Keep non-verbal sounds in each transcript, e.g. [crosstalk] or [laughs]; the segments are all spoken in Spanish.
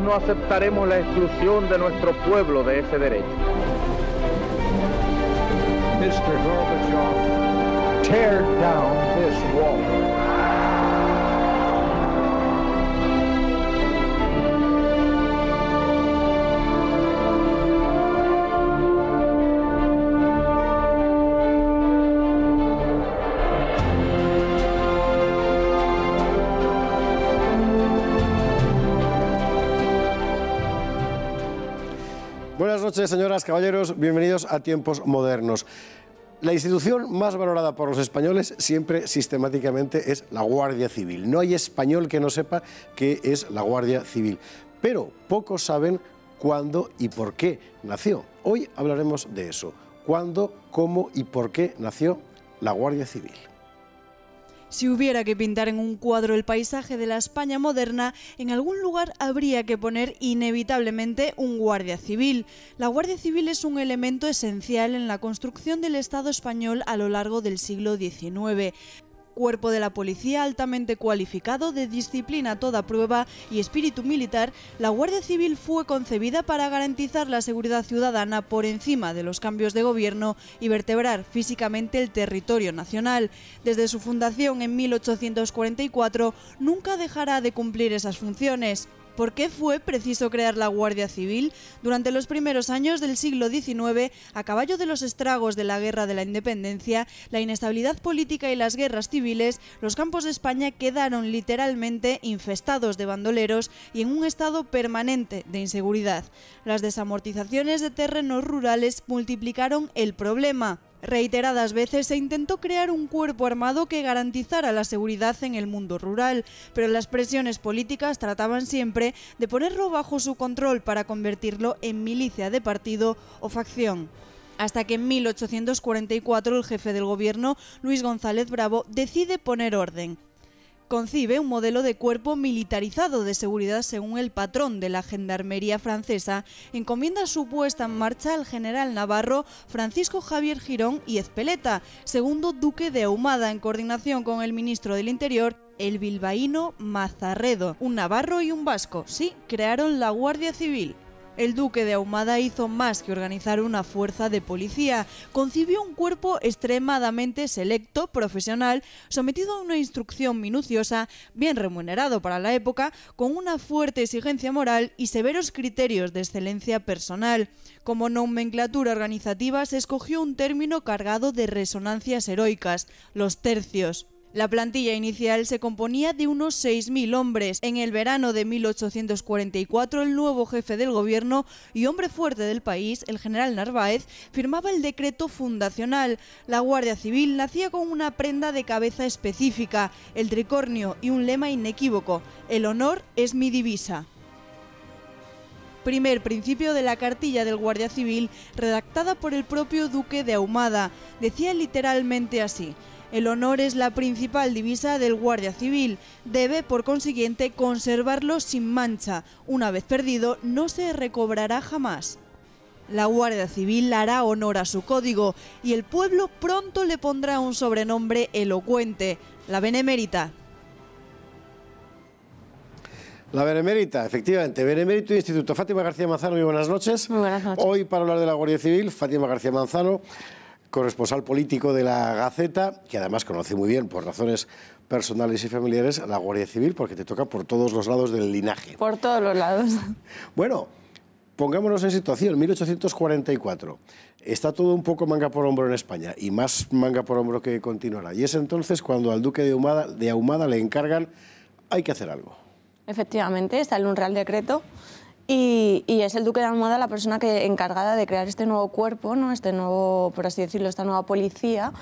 no aceptaremos la exclusión de nuestro pueblo de ese derecho. Mr. Gorbachev, tear down this wall. noches, señoras, caballeros. Bienvenidos a Tiempos Modernos. La institución más valorada por los españoles siempre sistemáticamente es la Guardia Civil. No hay español que no sepa qué es la Guardia Civil. Pero pocos saben cuándo y por qué nació. Hoy hablaremos de eso. ¿Cuándo, cómo y por qué nació la Guardia Civil? Si hubiera que pintar en un cuadro el paisaje de la España moderna, en algún lugar habría que poner inevitablemente un guardia civil. La Guardia Civil es un elemento esencial en la construcción del Estado español a lo largo del siglo XIX cuerpo de la policía altamente cualificado de disciplina a toda prueba y espíritu militar, la Guardia Civil fue concebida para garantizar la seguridad ciudadana por encima de los cambios de gobierno y vertebrar físicamente el territorio nacional. Desde su fundación en 1844 nunca dejará de cumplir esas funciones por qué fue preciso crear la Guardia Civil durante los primeros años del siglo XIX, a caballo de los estragos de la Guerra de la Independencia, la inestabilidad política y las guerras civiles, los campos de España quedaron literalmente infestados de bandoleros y en un estado permanente de inseguridad. Las desamortizaciones de terrenos rurales multiplicaron el problema Reiteradas veces se intentó crear un cuerpo armado que garantizara la seguridad en el mundo rural, pero las presiones políticas trataban siempre de ponerlo bajo su control para convertirlo en milicia de partido o facción hasta que en 1844 el jefe del gobierno, Luis González Bravo, decide poner orden concibe un modelo de cuerpo militarizado de seguridad según el patrón de la Gendarmería francesa, encomienda su puesta en marcha al general navarro Francisco Javier Girón y Ezpeleta, segundo duque de Ahumada, en coordinación con el ministro del Interior el bilbaíno Mazarredo, un navarro y un vasco. Sí, crearon la Guardia Civil el duque de Ahumada hizo más que organizar una fuerza de policía. Concibió un cuerpo extremadamente selecto, profesional, sometido a una instrucción minuciosa, bien remunerado para la época, con una fuerte exigencia moral y severos criterios de excelencia personal. Como nomenclatura organizativa se escogió un término cargado de resonancias heroicas, los tercios. La plantilla inicial se componía de unos 6.000 hombres. En el verano de 1844, el nuevo jefe del gobierno y hombre fuerte del país, el general Narváez, firmaba el decreto fundacional. La Guardia Civil nacía con una prenda de cabeza específica, el tricornio y un lema inequívoco, el honor es mi divisa. Primer principio de la cartilla del Guardia Civil, redactada por el propio duque de Ahumada, decía literalmente así. El honor es la principal divisa del Guardia Civil. Debe, por consiguiente, conservarlo sin mancha. Una vez perdido, no se recobrará jamás. La Guardia Civil hará honor a su código y el pueblo pronto le pondrá un sobrenombre elocuente, la Benemérita. La Benemérita, efectivamente. Benemérito Instituto. Fátima García Manzano, muy buenas noches. Muy buenas noches. Hoy, para hablar de la Guardia Civil, Fátima García Manzano corresponsal político de la Gaceta, que además conoce muy bien por razones personales y familiares a la Guardia Civil, porque te toca por todos los lados del linaje. Por todos los lados. [laughs] Bueno, pongámonos en situación, 1844. Está todo un poco manga por hombro en España, y más manga por hombro que continuará. Y es entonces cuando al duque de Ahumada, le encargan, hay que hacer algo. Efectivamente, sale un real decreto y, es el duque de Almada la persona que encargada de crear este nuevo cuerpo, ¿no? este nuevo, por así decirlo, esta nueva policía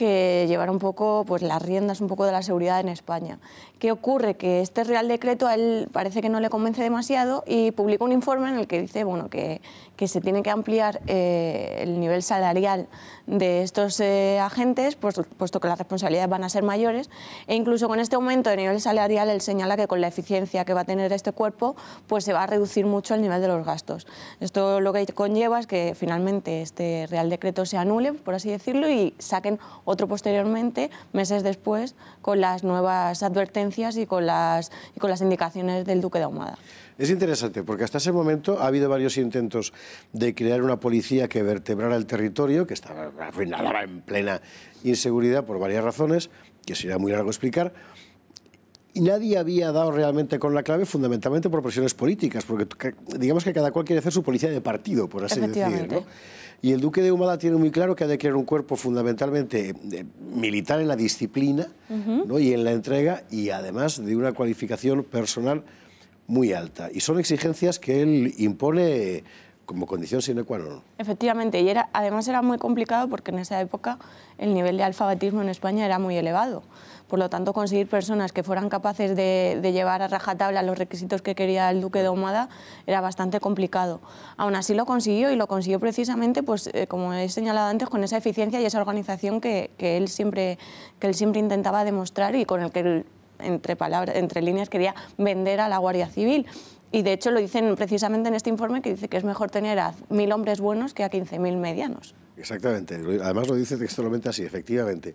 que llevar un poco pues, las riendas un poco de la seguridad en España. ¿Qué ocurre? Que este Real Decreto a él parece que no le convence demasiado y publica un informe en el que dice bueno, que, se tiene que ampliar eh, el nivel salarial de estos eh, agentes, pues, puesto que las responsabilidades van a ser mayores, e incluso con este aumento de nivel salarial él señala que con la eficiencia que va a tener este cuerpo, pues se va a reducir mucho el nivel de los gastos. Esto lo que conlleva es que finalmente este Real Decreto se anule, por así decirlo, y saquen otro posteriormente, meses después, con las nuevas advertencias y con las, con las indicaciones del duque de Ahumada. Es interesante porque hasta ese momento ha habido varios intentos de crear una policía que vertebrara el territorio, que estaba arruinada en plena inseguridad por varias razones, que sería muy largo explicar, y nadie había dado realmente con la clave fundamentalmente por presiones políticas, porque digamos que cada cual quiere hacer su policía de partido, por así decirlo. Y el duque de Humada tiene muy claro que ha de crear un cuerpo fundamentalmente eh, militar en la disciplina ¿no? y en la entrega y además de una cualificación personal muy alta. Y son exigencias que él impone como condición sine qua non. Efectivamente, y era, además era muy complicado porque en esa época el nivel de alfabetismo en España era muy elevado. Por lo tanto, conseguir personas que fueran capaces de, llevar a rajatabla los requisitos que quería el duque de Omada era bastante complicado. Aún así lo consiguió y lo consiguió precisamente, pues, eh, como he señalado antes, con esa eficiencia y esa organización que, él, siempre, que él siempre intentaba demostrar y con el que entre, palabras, entre líneas quería vender a la Guardia Civil. Y de hecho lo dicen precisamente en este informe que dice que es mejor tener a mil hombres buenos que a 15.000 medianos. Exactamente, además lo dice textualmente así, efectivamente.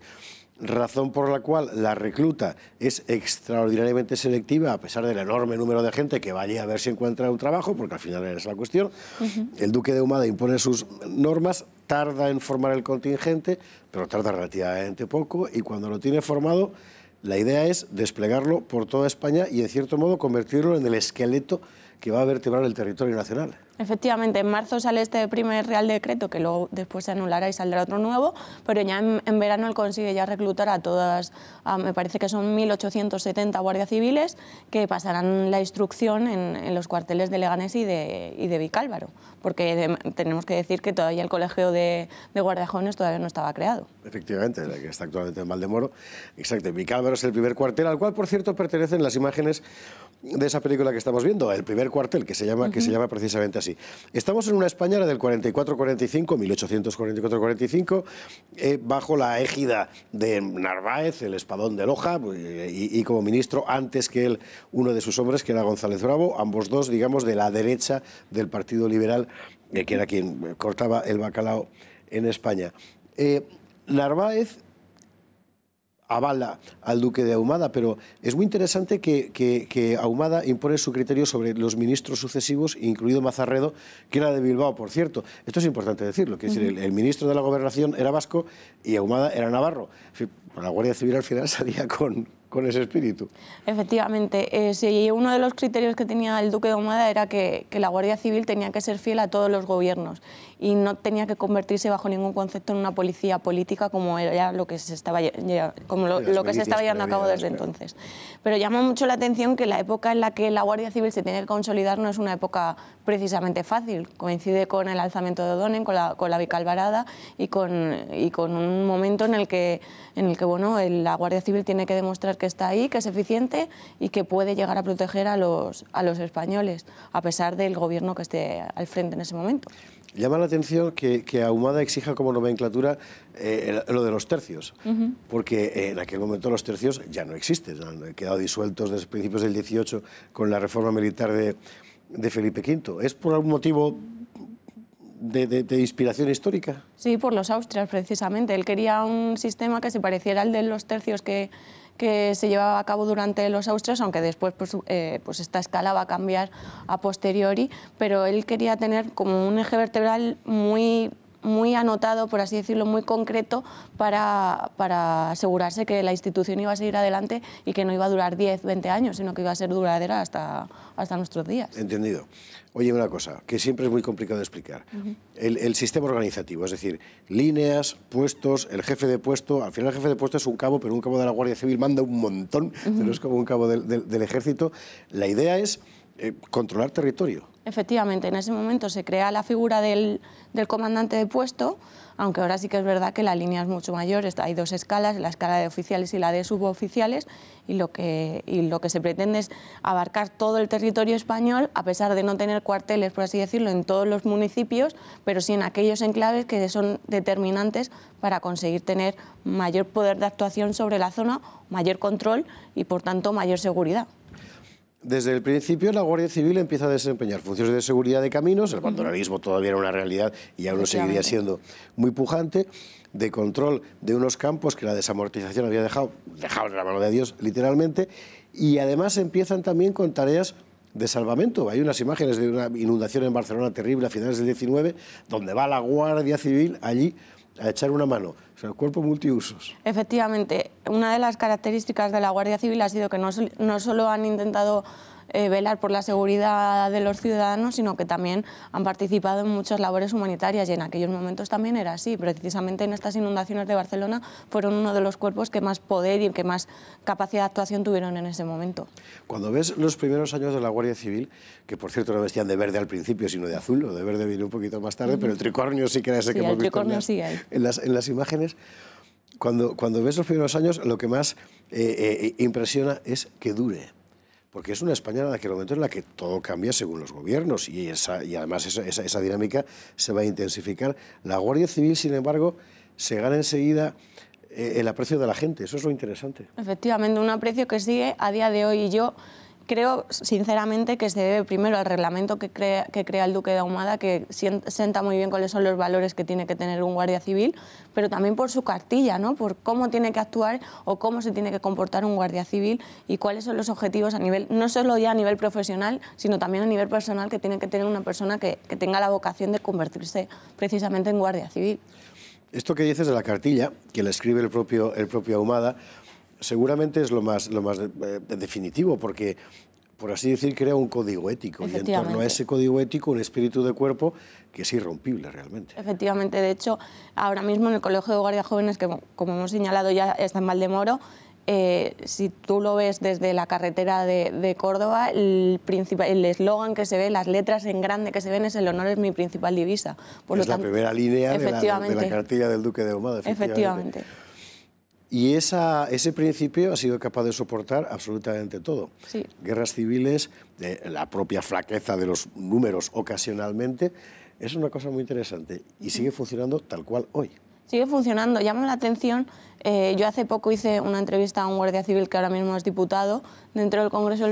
Razón por la cual la recluta es extraordinariamente selectiva, a pesar del enorme número de gente que va allí a ver si encuentra un trabajo, porque al final es la cuestión. El duque de Humada impone sus normas, tarda en formar el contingente, pero tarda relativamente poco y cuando lo tiene formado la idea es desplegarlo por toda España y, en cierto modo, convertirlo en el esqueleto que va a vertebrar el territorio nacional. Efectivamente, en marzo sale este primer Real Decreto, que luego después se anulará y saldrá otro nuevo, pero ya en, verano él consigue ya reclutar a todas, me parece que son 1.870 guardias civiles que pasarán la instrucción en, los cuarteles de Leganés y de, y de Vicálvaro, porque tenemos que decir que todavía el colegio de, de todavía no estaba creado. Efectivamente, el que está actualmente en Valdemoro. Exacto, Vicálvaro es el primer cuartel, al cual, por cierto, pertenecen las imágenes de esa película que estamos viendo, el primer cuartel, que se llama, que se llama precisamente así. Estamos en una España del 44-45, 1844-45, eh, bajo la égida de Narváez, el espadón de Loja, pues, y, como ministro antes que él, uno de sus hombres, que era González Bravo, ambos dos, digamos, de la derecha del Partido Liberal, eh, que era quien cortaba el bacalao en España. Eh, Narváez avala al duque de Ahumada, pero es muy interesante que, que, Ahumada impone su criterio sobre los ministros sucesivos, incluido Mazarredo, que era de Bilbao, por cierto. Esto es importante decirlo, que el, ministro de la Gobernación era vasco y Ahumada era navarro. la Guardia Civil al final [laughs] salía con, con ese espíritu. Efectivamente, eh, uno de los criterios que tenía el duque de Omada era que, la Guardia Civil tenía que ser fiel a todos los gobiernos y no tenía que convertirse bajo ningún concepto en una policía política como era lo que se estaba, como lo, que se estaba llevando a cabo desde entonces. Pero llama mucho la atención que la época en la que la Guardia Civil se tiene que consolidar no es una época precisamente fácil, coincide con el alzamiento de O'Donnell, con la, con y con, y con un momento en el que, en el que bueno, la Guardia Civil tiene que demostrar que está ahí, que es eficiente y que puede llegar a proteger a los, a los españoles, a pesar del gobierno que esté al frente en ese momento. Llama la atención que, que Ahumada exija como nomenclatura eh, lo de los tercios, porque eh, en aquel momento los tercios ya no existen, han quedado disueltos desde principios del 18 con la reforma militar de, de Felipe V. ¿Es por algún motivo de, de, inspiración histórica? Sí, por los austrias, precisamente. Él quería un sistema que se pareciera al de los tercios que que se llevaba a cabo durante los austrias, aunque después pues, eh, pues, esta escala va a cambiar a posteriori, pero él quería tener como un eje vertebral muy muy anotado, por así decirlo, muy concreto para, asegurarse que la institución iba a seguir adelante y que no iba a durar 10, 20 años, sino que iba a ser duradera hasta, hasta nuestros días. Entendido. Oye, una cosa, que siempre es muy complicado de explicar. el, sistema organizativo, es decir, líneas, puestos, el jefe de puesto, al final el jefe de puesto es un cabo, pero un cabo de la Guardia Civil manda un montón, pero es como un cabo del, ejército. La idea es eh, controlar territorio. Efectivamente, en ese momento se crea la figura del, comandante de puesto, aunque ahora sí que es verdad que la línea es mucho mayor, hay dos escalas, la escala de oficiales y la de suboficiales, y lo que, y lo que se pretende es abarcar todo el territorio español, a pesar de no tener cuarteles, por así decirlo, en todos los municipios, pero sí en aquellos enclaves que son determinantes para conseguir tener mayor poder de actuación sobre la zona, mayor control y, por tanto, mayor seguridad desde el principio la Guardia Civil empieza a desempeñar funciones de seguridad de caminos, el bandolerismo todavía era una realidad y aún seguiría siendo muy pujante, de control de unos campos que la desamortización había dejado, dejado en la mano de Dios literalmente, y además empiezan también con tareas de salvamento. Hay unas imágenes de una inundación en Barcelona terrible a finales del 19, donde va la Guardia Civil allí a echar una mano. O sea, cuerpo multiusos. Efectivamente, una de las características de la Guardia Civil ha sido que no, no solo han intentado eh, velar por la seguridad de los ciudadanos, sino que también han participado en muchas labores humanitarias y en aquellos momentos también era así. Precisamente en estas inundaciones de Barcelona fueron uno de los cuerpos que más poder y que más capacidad de actuación tuvieron en ese momento. Cuando ves los primeros años de la Guardia Civil, que por cierto no vestían de verde al principio, sino de azul, o de verde vino un poquito más tarde, pero el tricornio sí que era ese que hemos visto en las, sí en, las, en las imágenes. Cuando, cuando, ves los primeros años, lo que más eh, eh, impresiona es que dure porque es una España en aquel momento en la que todo cambia según los gobiernos y, y además esa, dinámica se va a intensificar. La Guardia Civil, sin embargo, se gana enseguida eh, el aprecio de la gente, eso es lo interesante. Efectivamente, un aprecio que sigue a día de hoy y yo creo sinceramente que se debe primero al reglamento que crea, el Duque de Ahumada, que senta muy bien cuáles son los valores que tiene que tener un guardia civil, pero también por su cartilla, ¿no? por cómo tiene que actuar o cómo se tiene que comportar un guardia civil y cuáles son los objetivos a nivel, no solo ya a nivel profesional, sino también a nivel personal que tiene que tener una persona que, tenga la vocación de convertirse precisamente en guardia civil. Esto que dices de la cartilla, que la escribe el propio, el propio Ahumada, seguramente es lo más, lo más eh, definitivo, porque por así decir, crea un código ético y en torno a ese código ético un espíritu de cuerpo que es irrompible realmente. Efectivamente, de hecho, ahora mismo en el Colegio de Guardia Jóvenes, que como hemos señalado ya está en Valdemoro, eh, si tú lo ves desde la carretera de, Córdoba, el eslogan el que se ve, las letras en grande que se ven es el honor es mi principal divisa. es la primera línea de la, cartilla del Duque de Ahumada. efectivamente. Y ese principio ha sido capaz de soportar absolutamente todo. Guerras civiles, eh, la propia flaqueza de los números ocasionalmente, es una cosa muy interesante y sigue funcionando tal cual hoy. Sigue funcionando. Llama la atención, eh, yo hace poco hice una entrevista a un guardia civil que ahora mismo es diputado dentro del Congreso,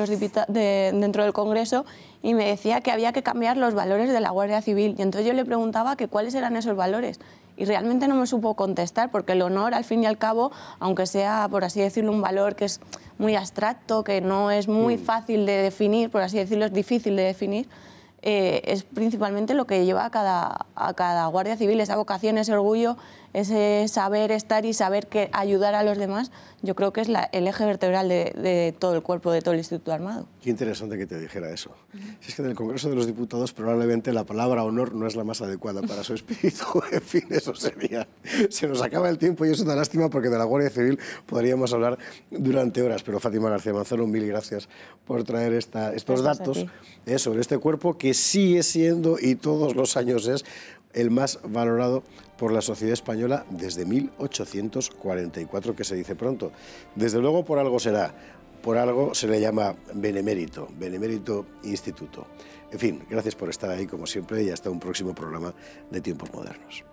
dentro del Congreso y me decía que había que cambiar los valores de la Guardia Civil. Y entonces yo le preguntaba que cuáles eran esos valores y realmente no me supo contestar, porque el honor, al fin y al cabo, aunque sea, por así decirlo, un valor que es muy abstracto, que no es muy mm. fácil de definir, por así decirlo, es difícil de definir, eh, es principalmente lo que lleva a cada, a cada guardia civil, esa vocación, ese orgullo, ese saber estar y saber que ayudar a los demás, yo creo que es la, el eje vertebral de, todo el cuerpo, de todo el Instituto Armado. Qué interesante que te dijera eso. Si es que en el Congreso de los Diputados probablemente la palabra honor no es la más adecuada para su espíritu, [laughs] en fin, eso sería. Se nos acaba el tiempo y es una lástima porque de la Guardia Civil podríamos hablar durante horas, pero Fátima García Manzano, mil gracias por traer esta, estos datos eh, sobre este cuerpo que sigue siendo y todos los años es el más valorado por la sociedad española desde 1844, que se dice pronto. Desde luego por algo será, por algo se le llama benemérito, benemérito instituto. En fin, gracias por estar ahí como siempre y hasta un próximo programa de Tiempos Modernos.